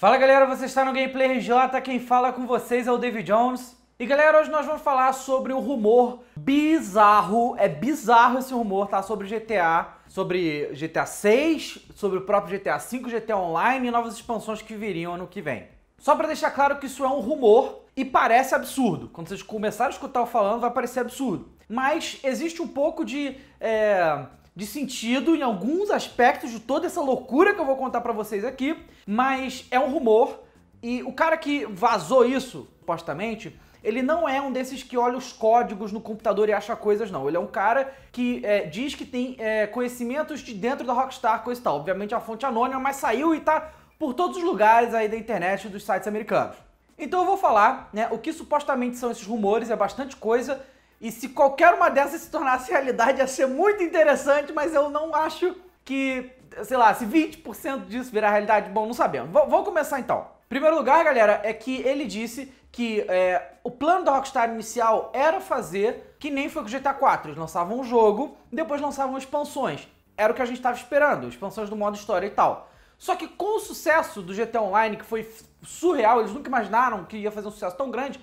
Fala galera, você está no Gameplay RJ, quem fala com vocês é o David Jones. E galera, hoje nós vamos falar sobre um rumor bizarro, é bizarro esse rumor, tá? Sobre GTA, sobre GTA 6, sobre o próprio GTA 5, GTA Online e novas expansões que viriam ano que vem. Só para deixar claro que isso é um rumor e parece absurdo. Quando vocês começarem a escutar eu falando, vai parecer absurdo. Mas existe um pouco de é, de sentido em alguns aspectos de toda essa loucura que eu vou contar para vocês aqui, mas é um rumor e o cara que vazou isso, supostamente, ele não é um desses que olha os códigos no computador e acha coisas, não. Ele é um cara que é, diz que tem é, conhecimentos de dentro da Rockstar, coisa e tal. Obviamente é a fonte anônima, mas saiu e tá por todos os lugares aí da internet e dos sites americanos. Então eu vou falar né, o que supostamente são esses rumores, é bastante coisa, e se qualquer uma dessas se tornasse realidade, ia ser muito interessante, mas eu não acho que, sei lá, se 20% disso virar realidade, bom, não sabemos. V vou começar então. Primeiro lugar, galera, é que ele disse que é, o plano da Rockstar inicial era fazer que nem foi com o GTA 4. Eles lançavam um jogo, depois lançavam expansões. Era o que a gente estava esperando, expansões do modo história e tal. Só que com o sucesso do GTA Online, que foi surreal, eles nunca imaginaram que ia fazer um sucesso tão grande,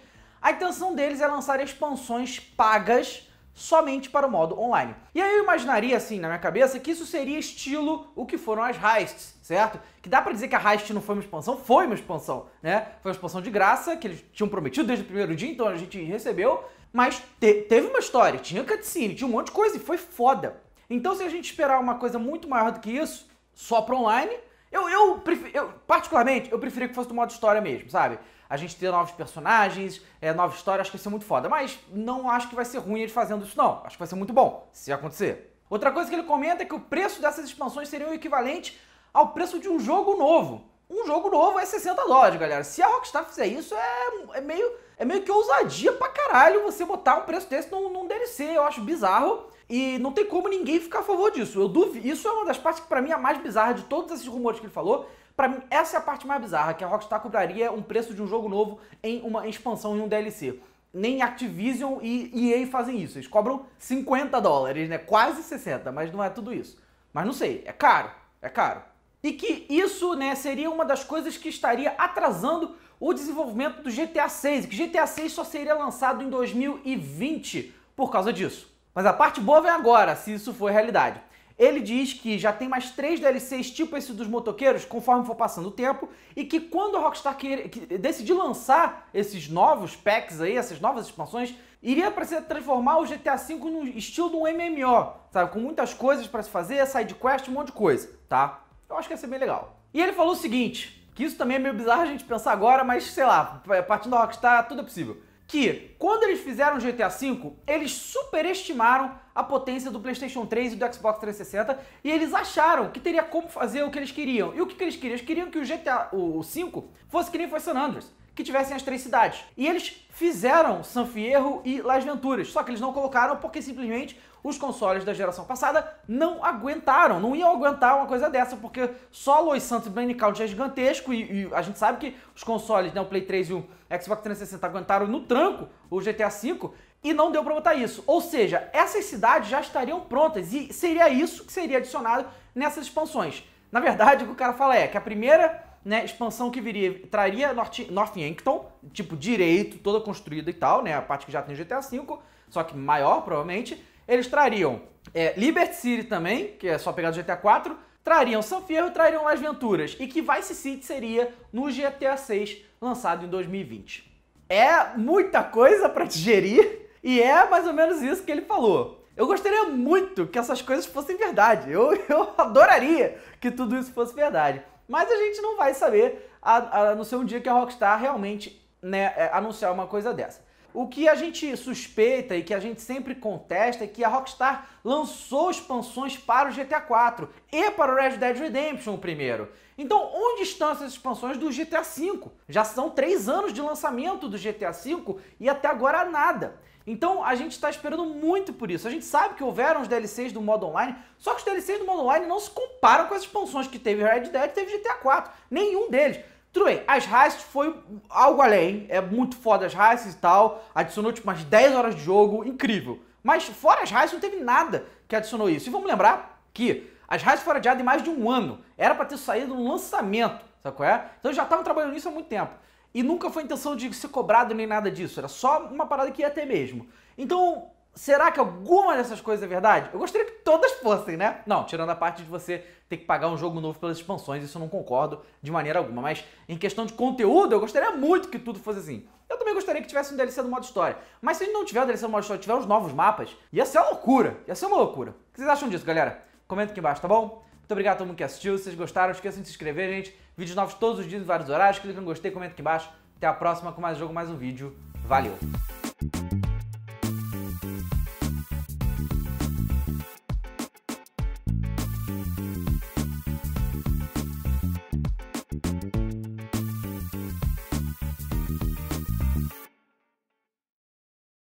a intenção deles é lançar expansões pagas somente para o modo online. E aí eu imaginaria, assim, na minha cabeça, que isso seria estilo o que foram as heists, certo? Que dá para dizer que a heist não foi uma expansão? Foi uma expansão, né? Foi uma expansão de graça, que eles tinham prometido desde o primeiro dia, então a gente recebeu, mas te teve uma história, tinha cutscene, tinha um monte de coisa e foi foda. Então se a gente esperar uma coisa muito maior do que isso, só para online, eu, eu, eu, particularmente, eu preferia que fosse do modo história mesmo, sabe? a gente ter novos personagens, é, nova história, acho que vai ser muito foda. Mas não acho que vai ser ruim ele fazendo isso, não. Acho que vai ser muito bom, se acontecer. Outra coisa que ele comenta é que o preço dessas expansões seria o equivalente ao preço de um jogo novo. Um jogo novo é 60 dólares, galera. Se a Rockstar fizer isso, é, é meio, é meio que ousadia pra caralho você botar um preço desse num, num DLC. Eu acho bizarro. E não tem como ninguém ficar a favor disso. Eu duvido. Isso é uma das partes que para mim é a mais bizarra de todos esses rumores que ele falou. Para mim, essa é a parte mais bizarra, que a Rockstar cobraria um preço de um jogo novo em uma expansão, em um DLC. Nem Activision e EA fazem isso. Eles cobram 50 dólares, né? Quase 60, mas não é tudo isso. Mas não sei, é caro, é caro. E que isso, né, seria uma das coisas que estaria atrasando o desenvolvimento do GTA 6, que GTA 6 só seria lançado em 2020 por causa disso. Mas a parte boa vem agora, se isso for realidade. Ele diz que já tem mais três DLCs tipo esse dos motoqueiros, conforme for passando o tempo, e que quando a Rockstar que, que, decidir lançar esses novos packs aí, essas novas expansões, iria parecer transformar o GTA V no estilo de um MMO, sabe? Com muitas coisas para se fazer, side quest, um monte de coisa, tá? Eu acho que ia ser bem legal. E ele falou o seguinte, que isso também é meio bizarro a gente pensar agora, mas sei lá, partindo da Rockstar tudo é possível que quando eles fizeram o GTA V, eles superestimaram a potência do PlayStation 3 e do Xbox 360 e eles acharam que teria como fazer o que eles queriam. E o que, que eles queriam? Eles queriam que o GTA o 5 fosse que nem foi San Andreas que tivessem as três cidades. E eles fizeram San Fierro e Las Venturas, só que eles não colocaram porque simplesmente os consoles da geração passada não aguentaram, não iam aguentar uma coisa dessa, porque só Los Santos e Blaine Count é gigantesco e, e, a gente sabe que os consoles, né, o Play 3 e o Xbox 360 aguentaram no tranco o GTA V e não deu para botar isso. Ou seja, essas cidades já estariam prontas e seria isso que seria adicionado nessas expansões. Na verdade, o que o cara fala é que a primeira né, expansão que viria, traria North, Northampton, tipo direito, toda construída e tal, né, a parte que já tem o GTA V, só que maior, provavelmente. Eles trariam é, Liberty City também, que é só pegar do GTA 4, trariam San Fierro, trariam Las Venturas, e que Vice City seria no GTA 6, lançado em 2020. É muita coisa para digerir, e é mais ou menos isso que ele falou. Eu gostaria muito que essas coisas fossem verdade. Eu, eu adoraria que tudo isso fosse verdade. Mas a gente não vai saber, a, a não ser um dia que a Rockstar realmente né, é, anunciar uma coisa dessa. O que a gente suspeita e que a gente sempre contesta é que a Rockstar lançou expansões para o GTA 4 e para o Red Dead Redemption o primeiro. Então, onde estão essas expansões do GTA 5? Já são três anos de lançamento do GTA 5 e até agora nada. Então a gente está esperando muito por isso. A gente sabe que houveram os DLCs do modo online, só que os DLCs do modo online não se comparam com as expansões que teve Red Dead e teve GTA 4. Nenhum deles. Tudo bem, as races foi algo além, é muito foda as races e tal, adicionou tipo umas 10 horas de jogo, incrível. Mas fora as races não teve nada que adicionou isso. E vamos lembrar que as races foram adiadas em mais de um ano, era para ter saído no lançamento, sabe qual é? Então já estavam trabalhando nisso há muito tempo. E nunca foi intenção de ser cobrado nem nada disso, era só uma parada que ia ter mesmo. Então, Será que alguma dessas coisas é verdade? Eu gostaria que todas fossem, né? Não, tirando a parte de você ter que pagar um jogo novo pelas expansões, isso eu não concordo de maneira alguma. Mas em questão de conteúdo, eu gostaria muito que tudo fosse assim. Eu também gostaria que tivesse um DLC do modo história. Mas se a gente não tiver o DLC do modo história, tiver os novos mapas, ia ser uma loucura. Ia ser uma loucura. O que vocês acham disso, galera? Comenta aqui embaixo, tá bom? Muito obrigado a todo mundo que assistiu. Se vocês gostaram, esqueçam de se inscrever, gente. Vídeos novos todos os dias em vários horários. Clica no gostei, comenta aqui embaixo. Até a próxima com mais jogo, mais um vídeo. Valeu!